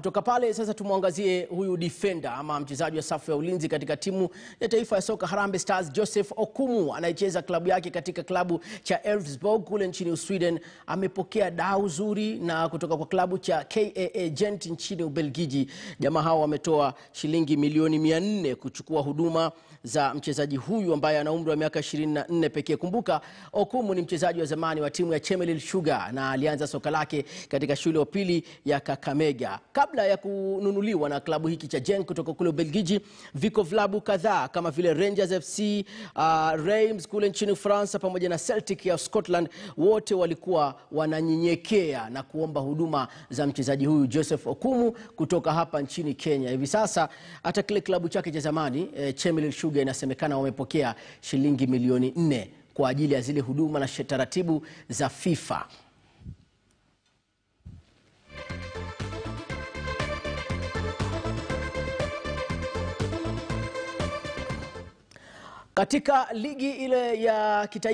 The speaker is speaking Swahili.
Kutoka pale sasa tumwangazie huyu defender ama mchezaji wa safu ya ulinzi katika timu ya taifa ya soka Harambee Stars, Joseph Okumu anayecheza klabu yake katika klabu cha Elfsborg kule nchini Sweden, amepokea dau zuri na kutoka kwa klabu cha KAA Gent nchini Ubelgiji. Jamaa hao wametoa shilingi milioni 400 kuchukua huduma za mchezaji huyu ambaye ana umri wa miaka 24 pekee. Kumbuka, Okumu ni mchezaji wa zamani wa timu ya Chemelil Sugar na alianza soka lake katika shule ya upili ya Kakamega. Kabla ya kununuliwa na klabu hiki cha Genk kutoka kule Ubelgiji, viko vilabu kadhaa kama vile Rangers FC, uh, Reims kule nchini Ufaransa pamoja na Celtic ya Scotland, wote walikuwa wananyenyekea na kuomba huduma za mchezaji huyu Joseph Okumu kutoka hapa nchini Kenya. Hivi sasa hata kile klabu chake cha zamani eh, Chemelil Sugar inasemekana wamepokea shilingi milioni nne kwa ajili ya zile huduma na taratibu za FIFA. Katika ligi ile ya kitaifa